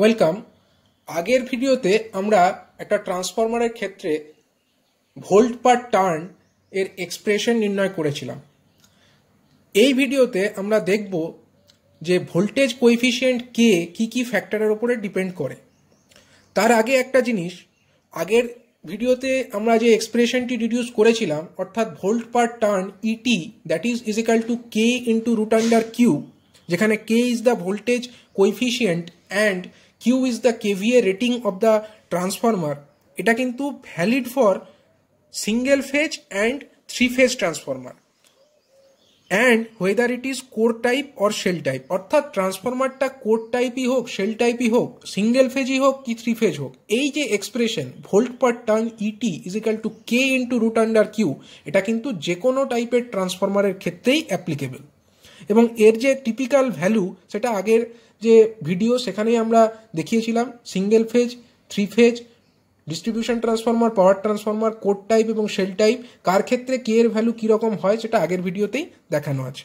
Welcome আগের ভিডিওতে আমরা একটা ট্রান্সফরমারের ক্ষেত্রে ভোল্ট পার টার্ন এর এক্সপ্রেশন নির্ণয় করেছিলাম এই ভিডিওতে আমরা দেখব যে ভোল্টেজ কোইফিশিয়েন্ট কে কি কি ফ্যাক্টরের উপরে ডিপেন্ড করে তার আগে একটা জিনিস আগের ভিডিওতে আমরা যে এক্সপ্রেশনটি রিডিউস করেছিলাম অর্থাৎ volt per turn ET that is is equal to K into root under Q যেখানে K is the voltage coefficient and Q is the KVA rating of the transformer এটা কিন্তু valid for single phase and three phase transformer and whether it is core type or shell type অর্থাৎ ট্রান্সফর্মারটা core টাইপই হোক shell টাইপই হোক single ফেজই হোক কি three phase হোক এই যে expression volt per turn ET is equal to K into root under Q এটা কিন্তু যে কোনো টাইপের ট্রান্সফর্মারের ক্ষেত্রেই অ্যাপ্লিকেবল এবং এর যে টিপিক্যাল ভ্যালু সেটা আগের যে ভিডিও সেখানেই আমরা দেখিয়েছিলাম single phase three phase distribution transformer power transformer core type এবং সেল টাইপ কার ক্ষেত্রে কে এর ভ্যালু কীরকম হয় সেটা আগের ভিডিওতেই দেখানো আছে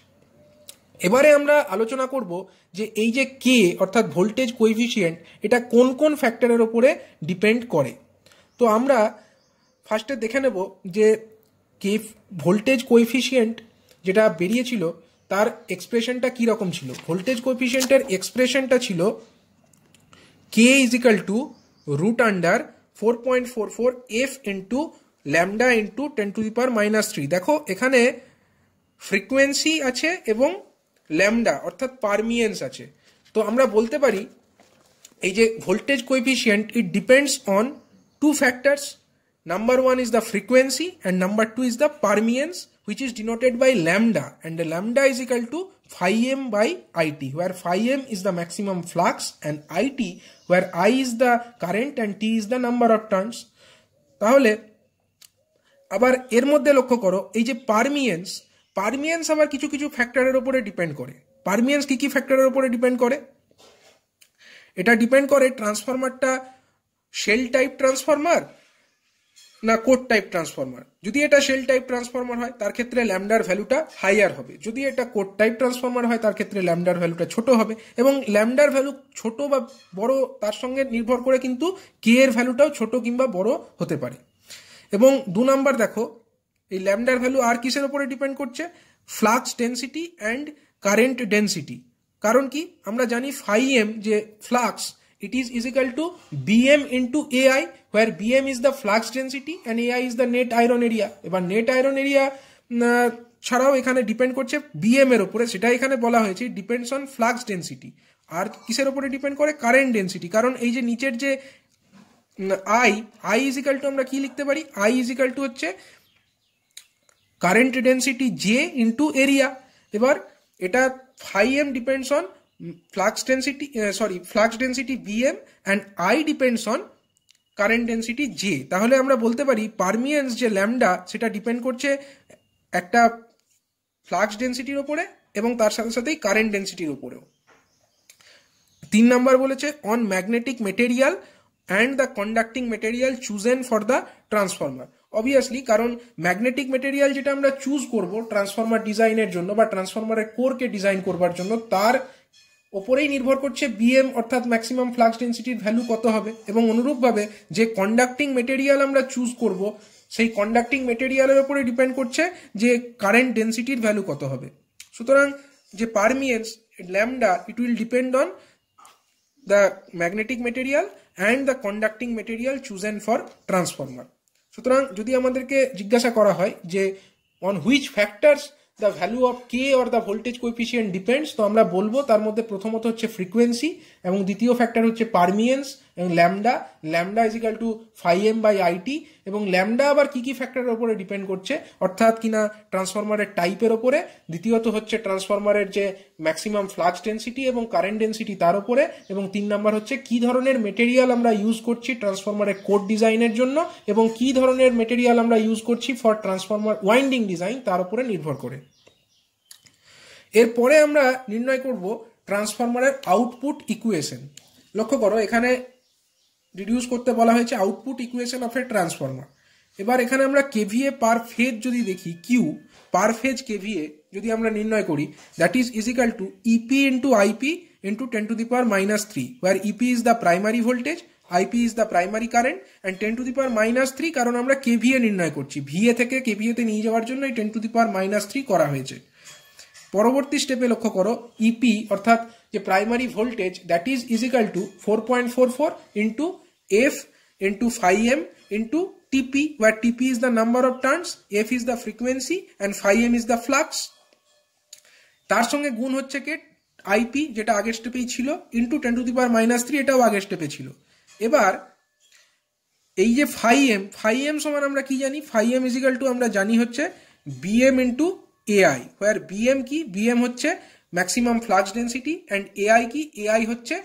এবারে আমরা আলোচনা করব যে এই যে কে অর্থাৎ ভোল্টেজ কোইফিসিয়েন্ট এটা কোন কোন ফ্যাক্টরের ওপরে ডিপেন্ড করে তো আমরা ফার্স্টে দেখে নেব যে কে ভোল্টেজ কোইফিসিয়েন্ট যেটা বেরিয়েছিল তার এক্সপ্রেশনটা কীরকম ছিল ভোল্টেজ কোফিসিয়েন্টের এক্সপ্রেশনটা ছিল K equal to root under four point four four F into lambda into ten to the power minus three দেখো এখানে ফ্রিকুয়েন্সি আছে এবং ল্যামডা অর্থাৎ পারমিয়েন্স আছে তো আমরা বলতে পারি এই যে voltage coefficient it depends on two factors number one is the frequency and number two is the permeance which is denoted by lambda and the lambda is equal to phi m by it where phi m is the maximum flux and it where i is the current and t is the number of turns তাহলে আবার এর মধ্যে লক্ষ্য করো এই যে permeance permeance আবার কিছু কিছু ফ্যাক্টরের উপরে ডিপেন্ড করে পারমিয়েন্স কি কি ফ্যাক্টরের উপরে ডিপেন্ড করে এটা ডিপেন্ড করে ট্রান্সফরমারটা শেল টাইপ ট্রান্সফরমার না কোড টাইপ ট্রান্সফর্মার যদি এটা শেল টাইপ ট্রান্সফর্মার হয় তার ক্ষেত্রে ল্যামডার ভ্যালুটা হাইয়ার হবে যদি এটা কোড টাইপ ট্রান্সফর্মার হয় তার ক্ষেত্রে ল্যামডার ভ্যালুটা ছোট হবে এবং ল্যামডার ভ্যালু ছোট বা বড় তার সঙ্গে নির্ভর করে কিন্তু কে এর ভ্যালুটাও ছোট কিংবা বড় হতে পারে এবং দু নাম্বার দেখো এই ল্যামডার ভ্যালু আর কিসের ওপরে ডিপেন্ড করছে flux density and current density কারণ কি আমরা জানি ফাইএম এম যে flux it is, is equal to Bm into Ai where Bm is the flux density and Ai is the net iron area এবার net iron area ছাড়াও এখানে depend করছে BM এর উপরে সেটা এখানে বলা হয়েছে ডিপেন্ডস অন ফ্লাক্স ডেন্সিটি আর কিসের উপরে ডিপেন্ড করে কারেন্ট ডেন্সিটি কারণ এই যে নিচের যে আই আই ইজিক্যাল টু আমরা কি লিখতে পারি আই ইজিক্যাল টু হচ্ছে current density J into area এবার এটা phi M depends on flux density uh, sorry flux density bm and i depends on current density J তাহলে আমরা বলতে পারি পারমিয়েন্স যে ল্যামডা সেটা ডিপেন্ড করছে একটা ফ্লাক্স ডেন্সিটির ওপরে এবং তার সাথে সাথেই কারেন্ট ডেন্সিটির ওপরেও তিন নাম্বার বলেছে on magnetic material and the conducting material chosen for the transformer obviously কারণ ম্যাগনেটিক মেটেরিয়াল যেটা আমরা চুজ করব ট্রান্সফর্মার ডিজাইনের জন্য বা ট্রান্সফর্মারের কোরকে ডিজাইন করবার জন্য তার ওপরেই নির্ভর করছে বিএম অর্থাৎ ম্যাক্সিমাম ফ্লাক্স ডেন্সিটির ভ্যালু কত হবে এবং অনুরূপভাবে যে কন্ডাক্টিং মেটেরিয়াল আমরা চুজ করব সেই কন্ডাক্টিং মেটেরিয়ালের ওপরে ডিপেন্ড করছে যে কারেন্ট ডেন্সিটির ভ্যালু কত হবে সুতরাং যে permeance lambda it will depend on the magnetic material and the conducting material chosen for transformer সুতরাং যদি আমাদেরকে জিজ্ঞাসা করা হয় যে on which factors the value of K or the voltage coefficient depends তো আমরা বলবো তার মধ্যে প্রথমত হচ্ছে ফ্রিকোয়েন্সি এবং দ্বিতীয় ফ্যাক্টর হচ্ছে পারমিয়েন্স এবং lambda lambda equal to phi M by IT এবং ল্যামডা আবার কি কি ফ্যাক্টরের ওপরে ডিপেন্ড করছে অর্থাৎ কিনা ট্রান্সফরমারের টাইপের ওপরে দ্বিতীয়ত হচ্ছে ট্রান্সফরমারের যে ম্যাক্সিমাম ফ্লাক্স ডেন্সিটি এবং কারেন্ট ডেন্সিটি তার ওপরে এবং তিন নাম্বার হচ্ছে কি ধরনের মেটেরিয়াল আমরা ইউজ করছি ট্রান্সফরমারের কোড ডিজাইনের জন্য এবং কি ধরনের মেটেরিয়াল আমরা ইউজ করছি ফর ট্রান্সফরমার ওয়াইন্ডিং ডিজাইন তার উপরে নির্ভর করে এরপরে আমরা নির্ণয় করব ট্রান্সফরমারের আউটপুট ইকুয়েশন লক্ষ্য করো এখানে রিডিউস করতে বলা হয়েছে output equation of a transformer এবার এখানে আমরা কেভিএ পার ফেজ যদি দেখি কিউ পার ফেজ কেভিএ যদি আমরা নির্ণয় করি that is is equal to EP into IP into ten to the power minus three where EP is the primary voltage IP is the primary current and ten to the power minus three কারণ আমরা KVA নির্ণয় করছি VA থেকে কেভিএতে নিয়ে যাওয়ার জন্য এই ten to the power minus three করা হয়েছে পরবর্তী স্টেপে লক্ষ্য করো ইপি e অর্থাৎ যে primary voltage that is is equal to four point four four into F into phi M into TP where TP is the number of turns F is the frequency and phi M is the flux তার সঙ্গে গুণ হচ্ছে কে IP যেটা আগের স্টেপেই ছিল into ten to the power minus three এটাও আগের স্টেপে ছিল এবার এই যে ফাই এম ফাই এম সমান আমরা কি জানি ফাইভ এম ইজিক্যাল টু আমরা জানি হচ্ছে BM into AI where BM কি বিএম হচ্ছে maximum flux density and AI কি এআই হচ্ছে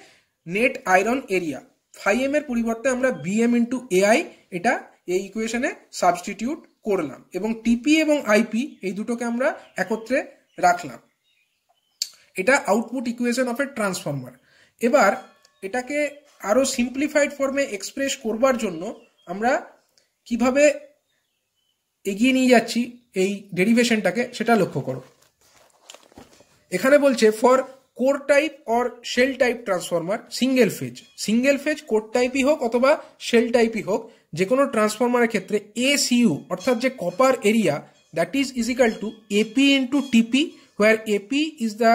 net iron area phi M এর পরিবর্তে আমরা বিএম ইন্টু এআই এটা এই ইকুয়েশনে সাবস্টিটিউট করলাম এবং টিপি এবং আইপি এই দুটোকে আমরা একত্রে রাখলাম এটা output equation of a transformer এবার এটাকে আরও সিম্পলিফাইড ফর্মে এক্সপ্রেস করবার জন্য আমরা কিভাবে এগিয়ে নিয়ে যাচ্ছি এই ডেরিভেশনটাকে সেটা লক্ষ্য করো এখানে বলছে for core type or shell type transformer single phase single phase core টাইপই হোক অথবা শেল টাইপই হোক যে কোনো ট্রান্সফরমারের ক্ষেত্রে এ সিইউ অর্থাৎ যে copper area that is is equal to AP into TP where AP is the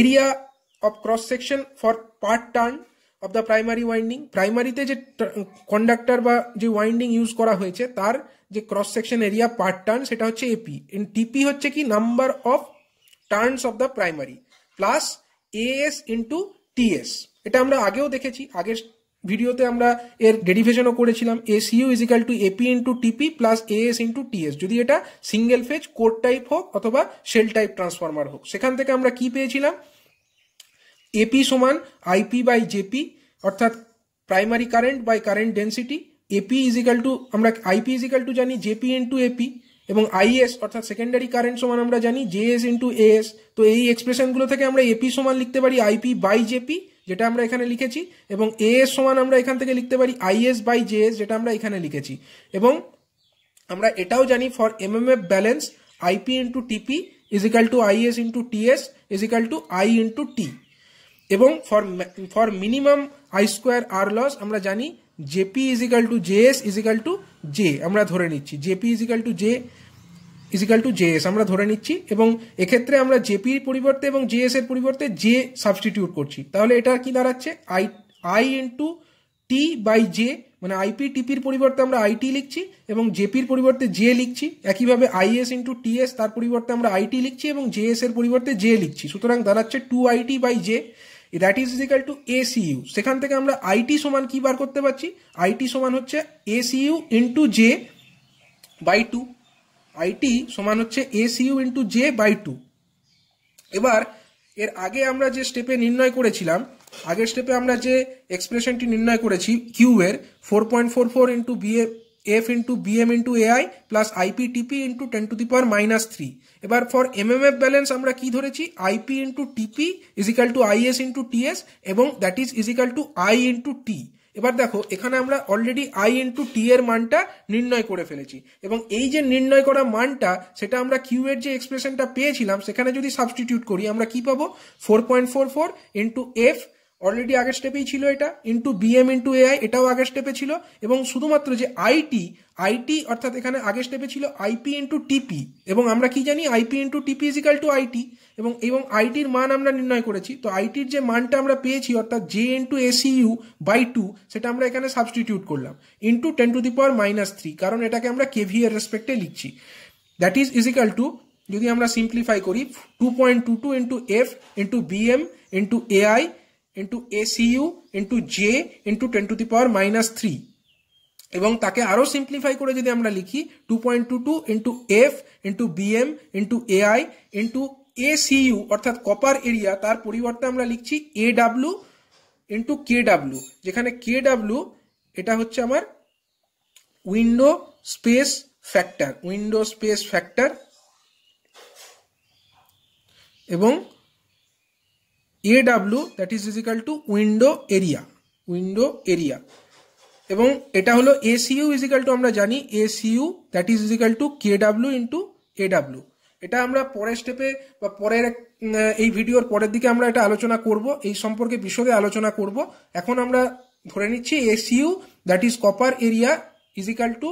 area of cross section for per turn of the primary winding প্রাইমারিতে যে কন্ডাক্টর বা যে ওয়াইন্ডিং ইউজ করা হয়েছে তার যে cross section area per turn সেটা হচ্ছে এপি টিপি হচ্ছে কি number of turns of the primary plus AS into TS এটা আমরা আগেও দেখেছি আগের ভিডিওতে আমরা এর ডেডিভেশনও করেছিলাম ACU is equal to AP into TP plus AS into TS যদি এটা সিঙ্গেল ফেজ কোড টাইপ হোক অথবা শেল টাইপ ট্রান্সফরমার হোক সেখান থেকে আমরা কি পেয়েছিলাম এপি সমান আইপি বাই জেপি অর্থাৎ primary current by current density AP equal to আমরা আইপি ইজিক্যাল টু জানি জেপি ইন্টু এপি এবং আইএস অর্থাৎ সেকেন্ডারি কারেন্ট সমান আমরা জানি জেএস ইন্টু এএস তো এই এক্সপ্রেশনগুলো থেকে আমরা এপি সমান লিখতে পারি আইপি বাই জেপি যেটা আমরা এখানে লিখেছি এবং এএস সমান আমরা এখান থেকে লিখতে পারি আইএস বাই জেএস যেটা আমরা এখানে লিখেছি এবং আমরা এটাও জানি for MMF balance IP into TP equal to IS into TS equal to I into T এবং for for minimum I square R loss আমরা জানি JP equal to J S equal to J আমরা ধরে নিচ্ছি JP equal to J equal to J S আমরা ধরে নিচ্ছি এবং এক্ষেত্রে আমরা জেপির পরিবর্তে এবং জে এস এর পরিবর্তে জে সাবস্টিটিউট করছি তাহলে এটা কি দাঁড়াচ্ছে I I into T by J মানে আইপি টিপির পরিবর্তে আমরা আইটি লিখছি এবং জেপির পরিবর্তে জে লিখছি একইভাবে আইএস ইন্টু এস তার পরিবর্তে আমরা আইটি লিখছি এবং এস এর পরিবর্তে জে লিখছি সুতরাং দাঁড়াচ্ছে two IT by J that is is equal to ACU সেখান থেকে আমরা আইটি সমান কি বার করতে পারছি আইটি সমান হচ্ছে CU into J by two IT সমান হচ্ছে CU into J by two এবার এর আগে আমরা যে স্টেপে নির্ণয় করেছিলাম আগের স্টেপে আমরা যে এক্সপ্রেশনটি নির্ণয় করেছি কিউ এর four point four four into BA F into BM into AI plus IP IPTP into ten to the power minus three এবার ফর এমএমএফ ব্যালেন্স আমরা কি ধরেছি IP into TP equal to IS into TS এবং that is is equal to I into T এবার দেখো এখানে আমরা already I into টি এর মানটা নির্ণয় করে ফেলেছি এবং এই যে নির্ণয় করা মানটা সেটা আমরা কিউ এর যে এক্সপ্রেশনটা পেয়েছিলাম সেখানে যদি সাবস্টিটিউট করি আমরা কি পাবো four point four four into F already আগের স্টেপেই ছিল এটা ইন্টু বিএম ইন্টু এআই এটাও আগের স্টেপে ছিল এবং শুধুমাত্র যে আইটি আইটি অর্থাৎ এখানে আগের স্টেপে ছিল আইপি ইন্টু টিপি এবং আমরা কি জানি IP into TP equal to IT এবং এবং আইটির মান আমরা নির্ণয় করেছি তো আইটির যে মানটা আমরা পেয়েছি অর্থাৎ J into ACU by two সেটা আমরা এখানে সাবস্টিটিউট করলাম into ten to the power minus three কারণ এটাকে আমরা কেভি এর রেসপেক্টে লিখছি দ্যাট ইজ ইজিক্যাল টু যদি আমরা সিম্পলিফাই করি two point two two into F into BM into AI into ACU into J into ten to the power minus three এবং তাকে আরও সিম্পলিফাই করে যদি আমরা লিখি two point two two into F into BM into AI into ACU অর্থাৎ copper area তার পরিবর্তে আমরা লিখছি A W into K W যেখানে কে ডাব্লু এটা হচ্ছে আমার window space factor window space factor এবং AW that is is equal to window area window area এবং এটা হলো is equal টু আমরা জানি ACU that is is equal to K W into এটা আমরা পরের স্টেপে বা পরের এই ভিডিওর পরের দিকে আমরা এটা আলোচনা করব এই সম্পর্কে বিশদে আলোচনা করব এখন আমরা ধরে নিচ্ছি ACU that is copper area equal to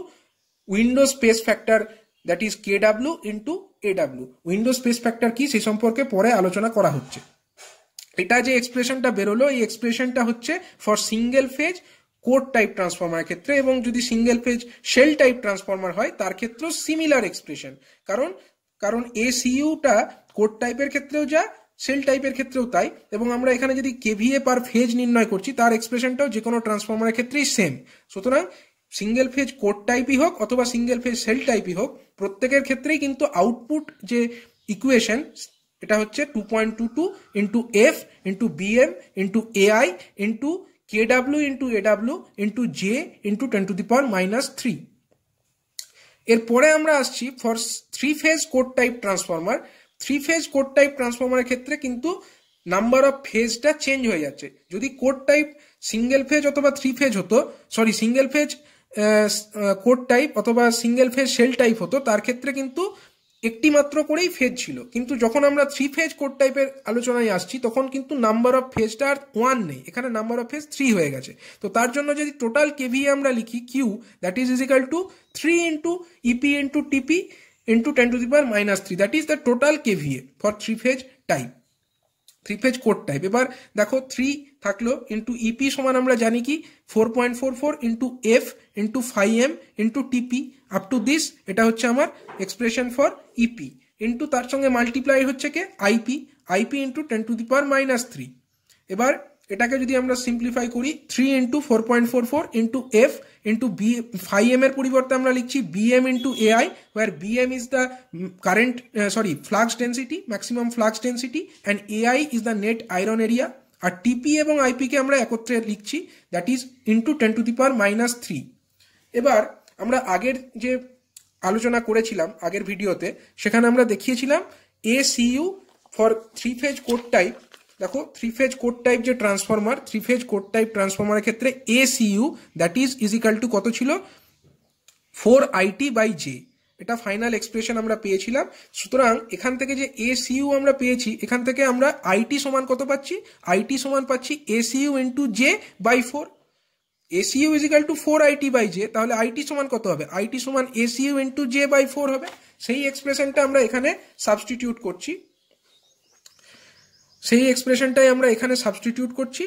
window space factor that is K W into AW. window window space factor কি সেই সম্পর্কে পরে আলোচনা করা হচ্ছে এটা যে এক্সপ্রেশনটা বেরোলো এই এক্সপ্রেশনটা হচ্ছে for single phase core type ট্রান্সফর্মারের ক্ষেত্রে এবং যদি single phase shell type transformer হয় তার ক্ষেত্রেও সিমিলার এক্সপ্রেশন কারণ কারণ এসিইউটা কোড টাইপের ক্ষেত্রেও যা সেল টাইপের ক্ষেত্রেও তাই এবং আমরা এখানে যদি কেভিএ পার ফেজ নির্ণয় করছি তার এক্সপ্রেশনটাও যে কোনো ট্রান্সফর্মারের ক্ষেত্রেই সেম সুতরাং সিঙ্গেল ফেজ কোড টাইপই হোক অথবা সিঙ্গেল ফেজ সেল টাইপই হোক প্রত্যেকের ক্ষেত্রেই কিন্তু আউটপুট যে ইকুয়েশন এটা হচ্ছে two point two two into F into BM into AI into K W into A W into J into ten to the power minus three এরপরে আমরা আসছি for three phase core type transformer three phase core type ট্রান্সফর্মারের ক্ষেত্রে কিন্তু number of ফেজটা change হয়ে যাচ্ছে যদি কোড টাইপ সিঙ্গেল ফেজ অথবা থ্রি ফেজ হতো sorry single phase core type অথবা সিঙ্গেল ফেজ সেল টাইপ হতো তার ক্ষেত্রে কিন্তু একটি মাত্র করেই ফেজ ছিল কিন্তু যখন আমরা থ্রি ফেজ কোড টাইপের আলোচনায় আসছি তখন কিন্তু নাম্বার অফ ফেজটা আর ওয়ান নেই এখানে নাম্বার অফ ফেজ থ্রি হয়ে গেছে তো তার জন্য যদি টোটাল কেভি আমরা লিখি Q that is is equal to three into EP into TP into ten to the power minus three that is the total KVA for three phase type three phase core type এবার দেখো three থাকলো into E P e সমান আমরা জানি কি four point four four into F into phi M into TP up to this এটা হচ্ছে আমার এক্সপ্রেশন ফর ইপি ইন্টু তার সঙ্গে মাল্টিপ্লাই হচ্ছে কে IP IP into ten to the power minus three এবার এটাকে যদি আমরা সিম্পলিফাই করি three into four point four four into F into B phi M এর পরিবর্তে আমরা লিখছি B M into AI where B M is the current sorry flux density maximum flux density and AI is the net iron area আর TP এবং আইপিকে আমরা একত্রে লিখছি that is into ten to the power minus three এবার আমরা আগের যে আলোচনা করেছিলাম আগের ভিডিওতে সেখানে আমরা দেখিয়েছিলাম A CU for three phase core type দেখো থ্রি ফেজ কোড টাইপ যে transformer three phase core type ট্রান্সফর্মারের ক্ষেত্রে A CU that is is equal to কত ছিল ফোর আইটি বাই জে এটা ফাইনাল এক্সপ্রেশন আমরা পেয়েছিলাম সুতরাং এখান থেকে যে সিইউ আমরা পেয়েছি এখান থেকে আমরা আইটি সমান কত পাচ্ছি আইটি সমান পাচ্ছি CU into J by four ACU is equal to four IT by J তাহলে আইটি সমান কত হবে আইটি সমান ACU into J by four হবে সেই এক্সপ্রেশনটা আমরা এখানে সাবস্টিটিউট করছি সেই এক্সপ্রেশনটাই আমরা এখানে সাবস্টিটিউট করছি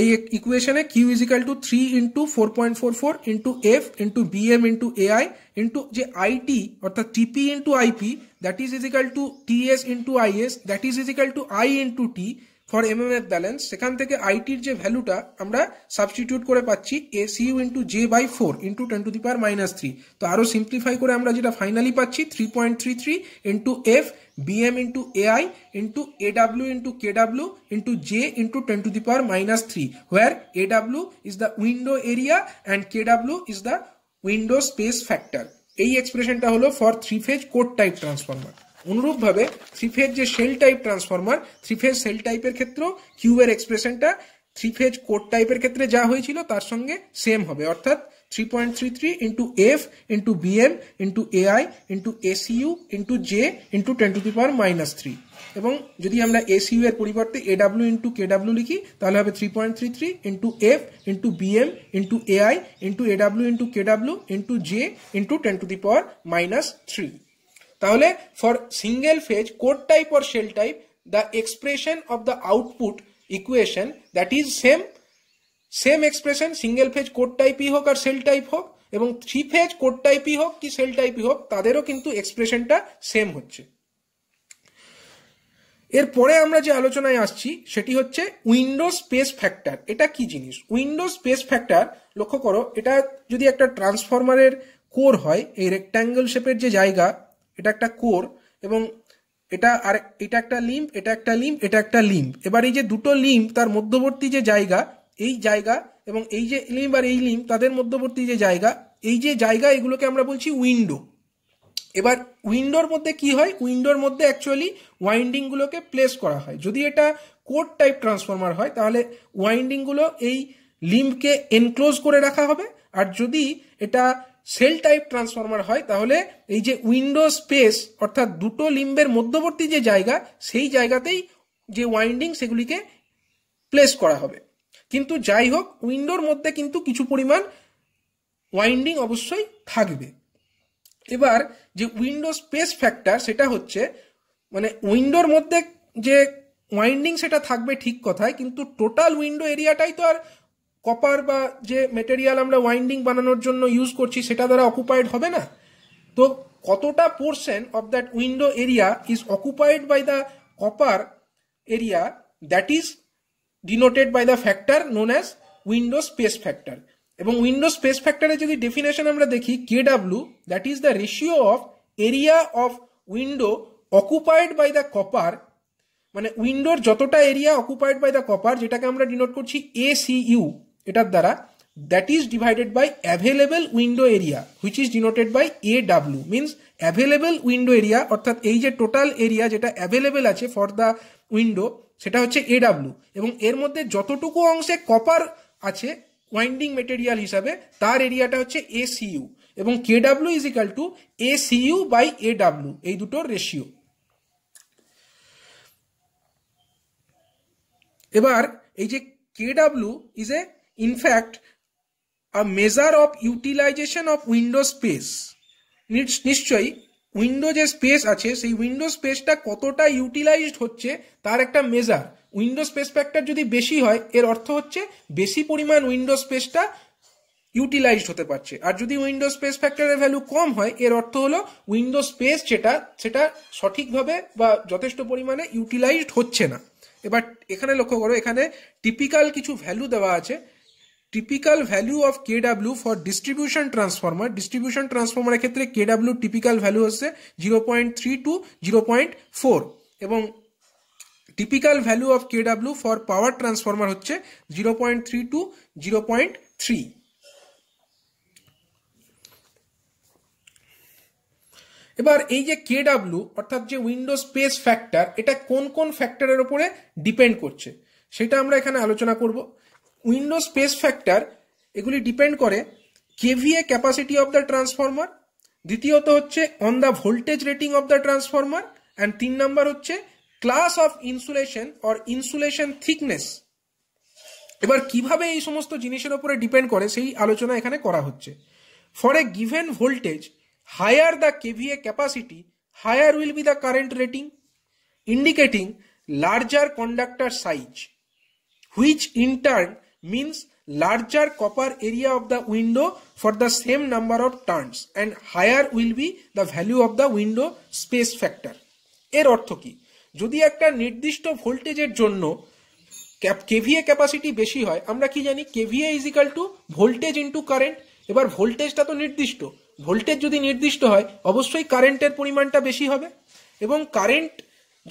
এই ইকুয়েশনে Q is equal to three into four point four four into F into BM into AI into যে আইটি অর্থাৎ TP into IP that is is equal to S into I S that is is equal to I into T for M এর balance সেখান থেকে আইটির যে ভ্যালুটা আমরা substitute করে পাচ্ছি A C U into J by four into ten to the power minus three তো আরও সিম্পলিফাই করে আমরা যেটা ফাইনালি পাচ্ছি three point three three into F BM into AI into A W into K W into J into ten to the power minus three where A W is the window area and K W is the window space factor এই এক্সপ্রেশনটা হলো for three phase core type transformer অনুরূপভাবে three phase যে shell type transformer three phase shell টাইপের ক্ষেত্রেও কিউবের এক্সপ্রেশনটা three phase code টাইপের ক্ষেত্রে যা হয়েছিল তার সঙ্গে সেম হবে অর্থাৎ three point three three into F into BM into AI into ACU into J into ten to the power minus three এবং যদি আমরা এসিউ এর পরিবর্তে এডাব্লিউ ইন্টু কেডাব্লিউ লিখি তাহলে হবে three point three three into F into BM into AI into AW into W into J into ten to the power minus three তাহলে for single phase core type or shell type the expression of the output equation that is same same expression single phase core টাইপই হোক আর sell type হোক এবং three phase core টাইপই হোক কি sell টাইপই হোক তাদেরও কিন্তু এক্সপ্রেশনটা সেম হচ্ছে এরপরে আমরা যে আলোচনায় আসছি সেটি হচ্ছে উইন্ডো স্পেস ফ্যাক্টর এটা কি জিনিস উইন্ডো স্পেস ফ্যাক্টর লক্ষ্য করো এটা যদি একটা ট্রান্সফরমারের কোর হয় এই রেক্ট্যাঙ্গেল শেপের যে জায়গা এটা একটা কোর এবং এটা আর এটা একটা লিম্প এটা একটা লিম্প এটা একটা লিম্প এবার এই যে দুটো লিম্প তার মধ্যবর্তী যে জায়গা এই জায়গা এবং এই যে লিম্প আর এই লিম্প তাদের মধ্যবর্তী যে জায়গা এই যে জায়গা এগুলোকে আমরা বলছি উইন্ডো এবার উইন্ডোর মধ্যে কি হয় উইন্ডোর মধ্যে অ্যাকচুয়ালি ওয়াইন্ডিংগুলোকে প্লেস করা হয় যদি এটা কোড টাইপ ট্রান্সফরমার হয় তাহলে ওয়াইন্ডিংগুলো এই লিম্পকে এনক্লোজ করে রাখা হবে আর যদি এটা সেল টাইপ ট্রান্সফরমার হয় তাহলে এই যে উইন্ডো স্পেস অর্থাৎ দুটো লিম্বের মধ্যবর্তী যে জায়গা সেই জায়গাতেই যে ওয়াইন্ডিং সেগুলিকে প্লেস করা হবে কিন্তু যাই হোক উইন্ডোর মধ্যে কিন্তু কিছু পরিমাণ ওয়াইন্ডিং অবশ্যই থাকবে এবার যে উইন্ডো স্পেস ফ্যাক্টর সেটা হচ্ছে মানে উইন্ডোর মধ্যে যে ওয়াইন্ডিং সেটা থাকবে ঠিক কথায় কিন্তু টোটাল উইন্ডো এরিয়াটাই তো আর কপার বা যে মেটেরিয়াল আমরা ওয়াইন্ডিং বানানোর জন্য ইউজ করছি সেটা দ্বারা অকুপাইড হবে না তো কতটা portion of that window area is occupied by the copper area that is denoted by the factor known as window space factor এবং উইন্ডো স্পেস ফ্যাক্টরের যদি ডেফিনেশন আমরা দেখি K W that is the ratio of area of window occupied by the copper মানে উইন্ডোর যতটা area occupied by the copper যেটাকে আমরা ডিনোট করছি এ সি ইউ এটার দ্বারা that is divided by available window area which is denoted by A W means available window area অর্থাৎ এই যে টোটাল এরিয়া যেটা অ্যাভেলেবেল আছে ফর দ্য উইন্ডো সেটা হচ্ছে এ ডাব্লিউ এবং এর মধ্যে যতটুকু অংশে কপার আছে ওয়াইন্ডিং মেটেরিয়াল হিসাবে তার এরিয়াটা হচ্ছে এ সিইউ এবং K W is equal to A CU by A W এই দুটোর রেশিও এবার এই যে K W is A In fact, a measure of utilization of window space নিশ্চয়ই উইন্ডো যে স্পেস আছে সেই উইন্ডো স্পেসটা কতটা ইউটিলাইজড হচ্ছে তার একটা মেজার উইন্ডো স্পেস ফ্যাক্টর যদি বেশি হয় এর অর্থ হচ্ছে বেশি পরিমাণ উইন্ডো স্পেসটা ইউটিলাইজড হতে পারছে আর যদি উইন্ডো স্পেস ফ্যাক্টরের ভ্যালু কম হয় এর অর্থ হলো উইন্ডো স্পেস যেটা সেটা সঠিকভাবে বা যথেষ্ট পরিমাণে ইউটিলাইজড হচ্ছে না এবার এখানে লক্ষ্য করো এখানে টিপিক্যাল কিছু ভ্যালু দেওয়া আছে typical value of K W for distribution transformer distribution ট্রান্সফর্মারের ক্ষেত্রে কে ডাব্লিউ টিপিক্যাল ভ্যালু হচ্ছে zero point three to zero point four এবং typical value of K W for power transformer হচ্ছে zero point three to zero point three এবার এই যে K W অর্থাৎ যে উইন্ডো স্পেস ফ্যাক্টর এটা কোন কোন ফ্যাক্টরের ওপরে ডিপেন্ড করছে সেটা আমরা এখানে আলোচনা করবো উইন্ডো স্পেস ফ্যাক্টর এগুলি ডিপেন্ড করে KVA capacity of the transformer দ্বিতীয়ত হচ্ছে on the voltage rating of the transformer and তিন নম্বর হচ্ছে class of insulation or insulation thickness এবার কিভাবে এই সমস্ত জিনিসের ওপরে ডিপেন্ড করে সেই আলোচনা এখানে করা হচ্ছে for a given voltage higher the KVA capacity higher will be the current rating indicating larger conductor size which in turn means larger copper area of the window for the same number of turns and higher will be the value of the window space factor এর অর্থ কি যদি একটা নির্দিষ্ট ভোল্টেজের জন্য KVA capacity বেশি হয় আমরা কি জানি KVA is equal to voltage into current এবার ভোল্টেজটা তো নির্দিষ্ট ভোল্টেজ যদি নির্দিষ্ট হয় অবশ্যই কারেন্টের পরিমাণটা বেশি হবে এবং কারেন্ট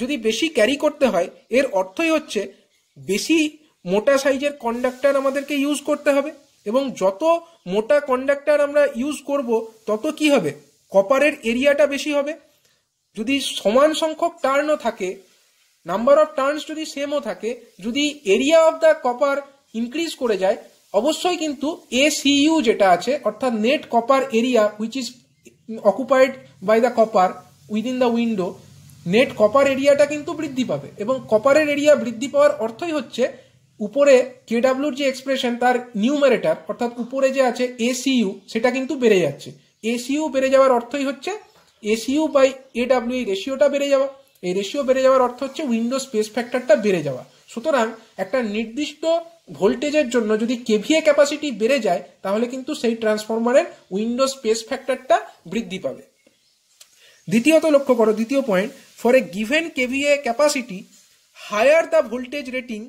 যদি বেশি ক্যারি করতে হয় এর অর্থই হচ্ছে বেশি মোটা সাইজের কন্ডাক্টার আমাদেরকে ইউজ করতে হবে এবং যত মোটা কন্ডাক্টার আমরা ইউজ করব তত কি হবে কপারের এরিয়াটা বেশি হবে যদি সমান সংখ্যক টার্নও থাকে নাম্বার অফ টার্নস যদি সেমও থাকে যদি area of the copper increase করে যায় অবশ্যই কিন্তু এসিইউ যেটা আছে অর্থাৎ net copper area which is occupied by the copper within the window net copper এরিয়াটা কিন্তু বৃদ্ধি পাবে এবং কপারের এরিয়া বৃদ্ধি পাওয়ার অর্থই হচ্ছে উপরে কেডাব্লিউর যে এক্সপ্রেশন তার নিউমারেটার অর্থাৎ উপরে যে আছে এসিইউ সেটা কিন্তু বেড়ে যাচ্ছে এসিইউ বেড়ে যাওয়ার অর্থই হচ্ছে এসিইউ বাই এডাব্লিউ এই রেশিওটা বেড়ে যাওয়া এই রেশিও বেড়ে যাওয়ার অর্থ হচ্ছে উইন্ডো স্পেস ফ্যাক্টরটা বেড়ে যাওয়া সুতরাং একটা নির্দিষ্ট ভোল্টেজের জন্য যদি কেভিএ ক্যাপাসিটি বেড়ে যায় তাহলে কিন্তু সেই ট্রান্সফরমারের উইন্ডো স্পেস ফ্যাক্টরটা বৃদ্ধি পাবে দ্বিতীয়ত লক্ষ্য করো দ্বিতীয় point for a given KVA capacity higher the voltage rating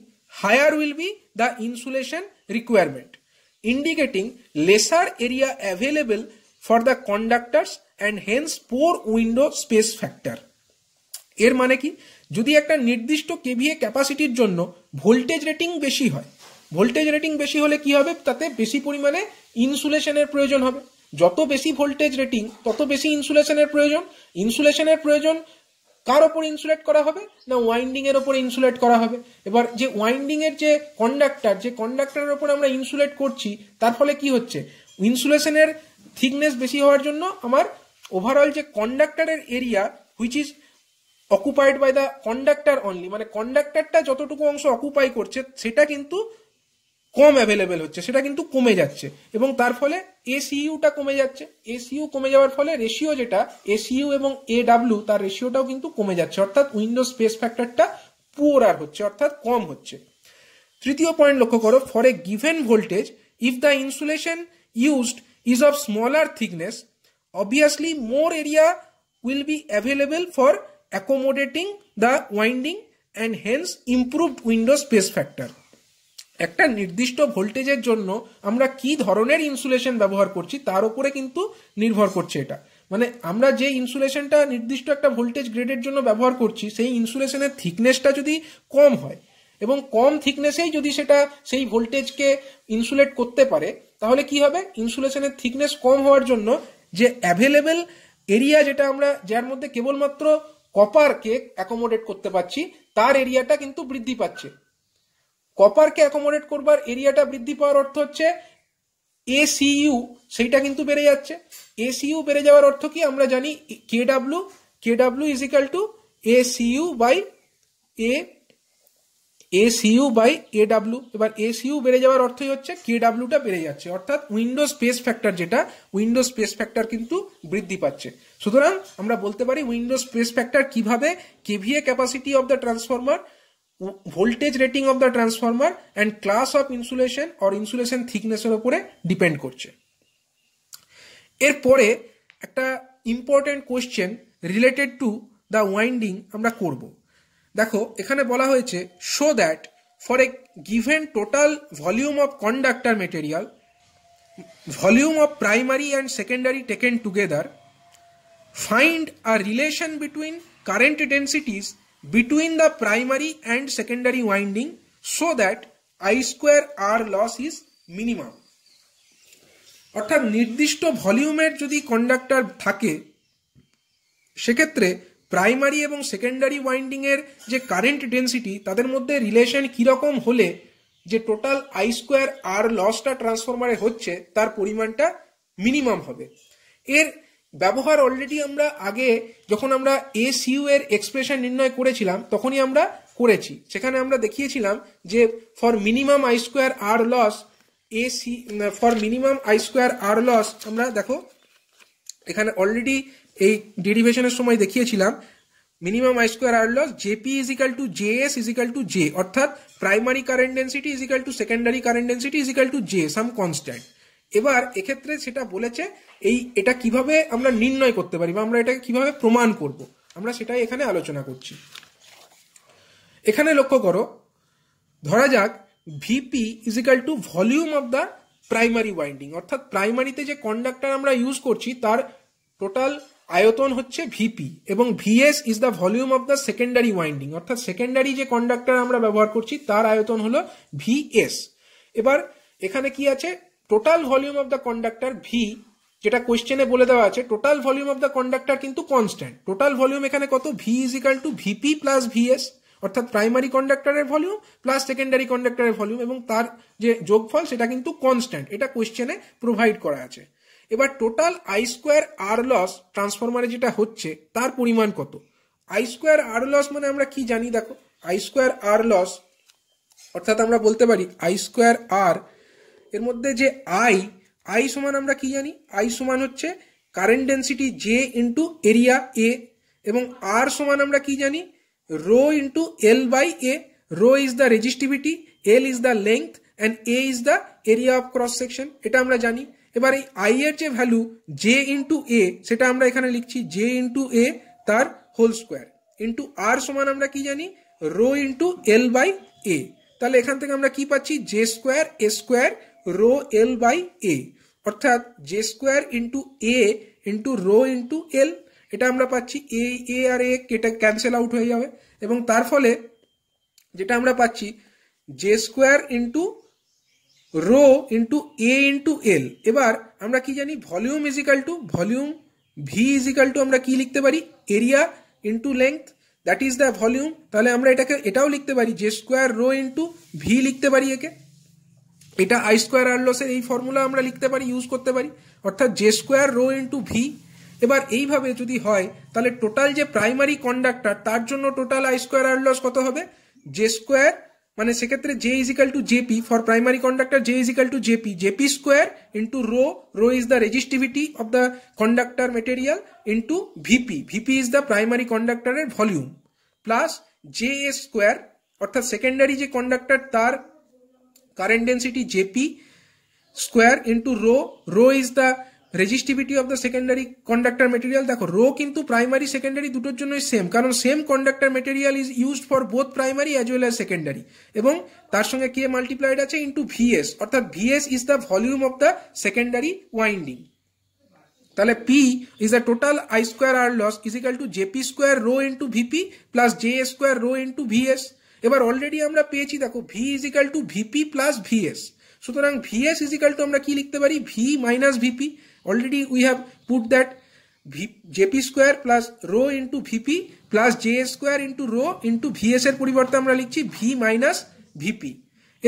higher will be the insulation requirement, indicating lesser area available for the conductors and hence poor window space factor. এর মানে কি যদি একটা নির্দিষ্ট কেভিএ ক্যাপাসিটির জন্য ভোল্টেজ রেটিং বেশি হয় voltage rating বেশি হলে কি হবে তাতে বেশি পরিমাণে ইনসুলেশনের প্রয়োজন হবে যত বেশি ভোল্টেজ রেটিং তত বেশি ইনসুলেশনের প্রয়োজন ইনসুলেশনের প্রয়োজন কার ওপর ইনসুলেট করা হবে না ওয়াইন্ডিং এর ওপর ইনসুলেট করা হবে এবার যে ওয়াইন্ডিং এর যে কন্ডাক্টার যে কন্ডাক্টারের ওপর আমরা ইনসুলেট করছি তার ফলে কি হচ্ছে ইনসুলেশনের থিকনেস বেশি হওয়ার জন্য আমার ওভারঅল যে কন্ডাক্টারের area which is occupied by the conductor only মানে কন্ডাক্টারটা যতটুকু অংশ অকুপাই করছে সেটা কিন্তু কম অ্যাভেলেবেল হচ্ছে সেটা কিন্তু কমে যাচ্ছে এবং তার ফলে এসিইউটা কমে যাচ্ছে এসিইউ কমে যাওয়ার ফলে রেশিও যেটা এসিইউ এবং এ ডাব্লিউ তার রেশিওটাও কিন্তু কমে যাচ্ছে অর্থাৎ উইন্ডোজ স্পেস ফ্যাক্টরটা পুয়ার আর হচ্ছে অর্থাৎ কম হচ্ছে তৃতীয় পয়েন্ট লক্ষ্য করো for a given voltage if the insulation used is of smaller thickness obviously more area will be available for accommodating the winding and hence improved window space factor একটা নির্দিষ্ট ভোল্টেজের জন্য আমরা কি ধরনের ইনসুলেশন ব্যবহার করছি তার উপরে কিন্তু নির্ভর করছে এটা মানে আমরা যে ইনসুলেশনটা নির্দিষ্ট একটা ভোল্টেজ গ্রেডের জন্য ব্যবহার করছি সেই ইনসুলেশনের থিকনেসটা যদি কম হয় এবং কম থিকনেসেই যদি সেটা সেই ভোল্টেজকে ইনসুলেট করতে পারে তাহলে কি হবে ইনসুলেশনের থিকনেস কম হওয়ার জন্য যে অ্যাভেলেবেল এরিয়া যেটা আমরা যার মধ্যে কেবলমাত্র কপারকে অ্যাকোমোডেট করতে পারছি তার এরিয়াটা কিন্তু বৃদ্ধি পাচ্ছে কপারকে অ্যাকোমোডেট করবার এরিয়াটা বৃদ্ধি পাওয়ার অর্থ হচ্ছে এসিইউ সেইটা কিন্তু বেড়ে যাচ্ছে এসিইউ বেড়ে যাওয়ার অর্থ কি আমরা জানি K W K W is equal to ACU by A ACU by A W এবার এসিইউ বেড়ে যাওয়ার অর্থই হচ্ছে কে ডাব্লুটা বেড়ে যাচ্ছে অর্থাৎ উইন্ডো স্পেস ফ্যাক্টর যেটা উইন্ডো স্পেস ফ্যাক্টর কিন্তু বৃদ্ধি পাচ্ছে সুতরাং আমরা বলতে পারি উইন্ডো স্পেস ফ্যাক্টর কিভাবে KVA capacity of the transformer voltage rating of the transformer and class of insulation or insulation থিকনেসের ওপরে ডিপেন্ড করছে এরপরে একটা important question related to the winding আমরা করব দেখো এখানে বলা হয়েছে show that for a given total volume of conductor material volume of primary and secondary taken together find a relation between current densities between the primary and secondary winding so that i square r loss is minimum অর্থাৎ নির্দিষ্ট ভলিউমের যদি conductor থাকে সেক্ষেত্রে primary এবং secondary ওয়াইন্ডিংয়ের যে current density তাদের মধ্যে রিলেশন কীরকম হলে যে টোটাল আই স্কোয়ার আর লসটা ট্রান্সফরমারে হচ্ছে তার পরিমাণটা মিনিমাম হবে এর ব্যবহার অলরেডি আমরা আগে যখন আমরা এ সিউ এর এক্সপ্রেশন নির্ণয় করেছিলাম তখনই আমরা করেছি সেখানে আমরা দেখিয়েছিলাম যে for minimum I square R loss A C for minimum I square R loss আমরা দেখো এখানে অলরেডি এই ডেরিভেশনের সময় দেখিয়েছিলাম minimum I square R loss JP is equal to J S is equal to J অর্থাৎ primary current density is equal to secondary current density is equal to J some constant এবার এক্ষেত্রে সেটা বলেছে এই এটা কিভাবে আমরা নির্ণয় করতে পারি বা আমরা এটাকে কিভাবে প্রমাণ করব আমরা সেটাই এখানে আলোচনা করছি এখানে লক্ষ্য করো ধরা যাক VP is equal to volume of the primary winding অর্থাৎ প্রাইমারিতে যে কন্ডাক্টার আমরা ইউজ করছি তার টোটাল আয়তন হচ্ছে ভিপি এবং VS is the volume of the secondary winding অর্থাৎ সেকেন্ডারি যে কন্ডাক্টার আমরা ব্যবহার করছি তার আয়তন হলো ভিএস এবার এখানে কি আছে total volume of the conductor V যেটা কোয়েশ্চেনে বলে দেওয়া আছে total volume of the conductor কিন্তু কনস্ট্যান্ট টোটাল ভলিউম এখানে কত V is equal to VP plus VS অর্থাৎ প্রাইমারি কন্ডাক্টরের ভলিউম প্লাস সেকেন্ডারি কন্ডাক্টরের ভলিউম এবং তার যে যোগফল সেটা কিন্তু কনস্ট্যান্ট এটা কোয়েশ্চেনে প্রোভাইড করা আছে এবার total I square R loss ট্রান্সফরমারে যেটা হচ্ছে তার পরিমাণ কত আই স্কোয়ার আর লস মানে আমরা কি জানি দেখো আই স্কোয়ার আর লস অর্থাৎ আমরা বলতে পারি আই স্কোয়ার আর এর মধ্যে যে আই আই সমান আমরা কি জানি আই সমান হচ্ছে current density J into area A এবং আর সমান আমরা কি জানি rho into L by A rho is the resistivity L is the length and A is the area of cross section এটা আমরা জানি এবার এই আই এর যে ভ্যালু জে ইন্টু এ সেটা আমরা এখানে লিখছি জে ইন্টু এ তার হোল স্কোয়ার ইন্টু আর সমান আমরা কি জানি rho into L by A তাহলে এখান থেকে আমরা কি পাচ্ছি J square A square rho L by A অর্থাৎ J square into A into rho into L এটা আমরা পাচ্ছি এ এ আর এ কেটে ক্যান্সেল আউট হয়ে যাবে এবং তার ফলে যেটা আমরা পাচ্ছি J square into rho into A into L এবার আমরা কি জানি volume is equal to volume V is equal to আমরা কি লিখতে পারি area into length that is the volume তাহলে আমরা এটাকে এটাও লিখতে পারি J square rho into V লিখতে পারি একে এটা আই স্কোয়ার আর লসের এই ফর্মুলা আমরা লিখতে পারি ইউজ করতে পারি অর্থাৎ J square rho into V এবার এইভাবে যদি হয় তাহলে টোটাল যে প্রাইমারি কন্ডাক্টার তার জন্য total I square R loss কত হবে জে স্কোয়ার মানে সেক্ষেত্রে J equal to JP for primary conductor J equal to JP JP square into rho rho is the resistivity of the conductor material into VP VP is the primary কন্ডাক্টরের volume plus J A square অর্থাৎ secondary যে conductor তার current density Jp square into rho. Rho is the resistivity of the secondary conductor material দেখো rho কিন্তু primary secondary দুটোর জন্যই same কারণ same conductor material is used for both primary as well as secondary এবং তার সঙ্গে কে multiplied আছে ইন্টু ভিএস অর্থাৎ vs is the volume of the secondary winding তাহলে P is the total I square R loss equal to JP square rho into VP plus J square rho into VS এবার already আমরা পেয়েছি দেখো V is equal to VP plus VS সুতরাং VS is equal to আমরা কি লিখতে পারি V minus VP already we have put that V JP square plus rho into VP plus J square into rho into VS এর পরিবর্তে আমরা লিখছি V minus VP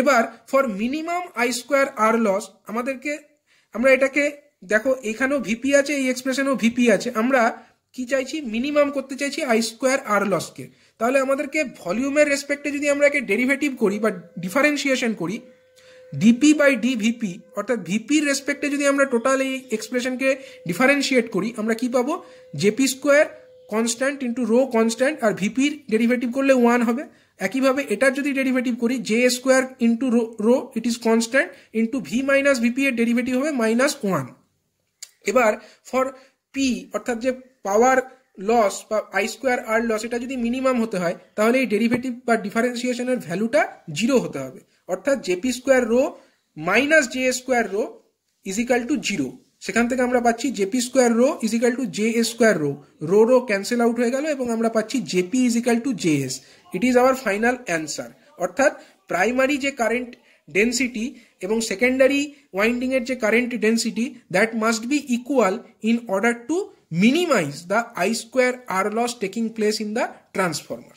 এবার for minimum I square R loss আমাদেরকে আমরা এটাকে দেখো এখানেও ভিপি আছে এই এক্সপ্রেশনেও ভিপি আছে আমরা কি চাইছি মিনিমাম করতে চাইছি আই স্কোয়ার আর লসকে তাহলে আমাদেরকে ভলিউমের রেসপেক্টে যদি আমরা একে ডেরিভেটিভ করি বা ডিফারেন্সিয়েশন করি ডিপি বাই ডি ভিপি অর্থাৎ ভিপির রেসপেক্টে যদি আমরা টোটাল এই এক্সপ্রেশনকে ডিফারেন্সিয়েট করি আমরা কি পাবো JP square constant into rho constant আর ভিপির ডেরিভেটিভ করলে ওয়ান হবে একইভাবে এটার যদি ডেরিভেটিভ করি J square into rho it is constant into V minus VP এর ডেরিভেটিভ হবে মাইনাস ওয়ান এবার ফর পি অর্থাৎ যে পাওয়ার লস বা আই স্কোয়ার আর লস এটা যদি মিনিমাম হতে হয় তাহলে এই ডেরিভেটিভ বা ডিফারেন্সিয়েশনের ভ্যালুটা জিরো হতে হবে অর্থাৎ JP square rho minus J square rho equal to zero সেখান থেকে আমরা পাচ্ছি JP square rho equal to J S square rho rho rho cancel out হয়ে গেল এবং আমরা পাচ্ছি JP equal to J S it is our final answer অর্থাৎ প্রাইমারি যে কারেন্ট ডেন্সিটি এবং সেকেন্ডারি ওয়াইন্ডিংয়ের যে current density that must be equal in order to minimize the I square R loss taking place in the transformer.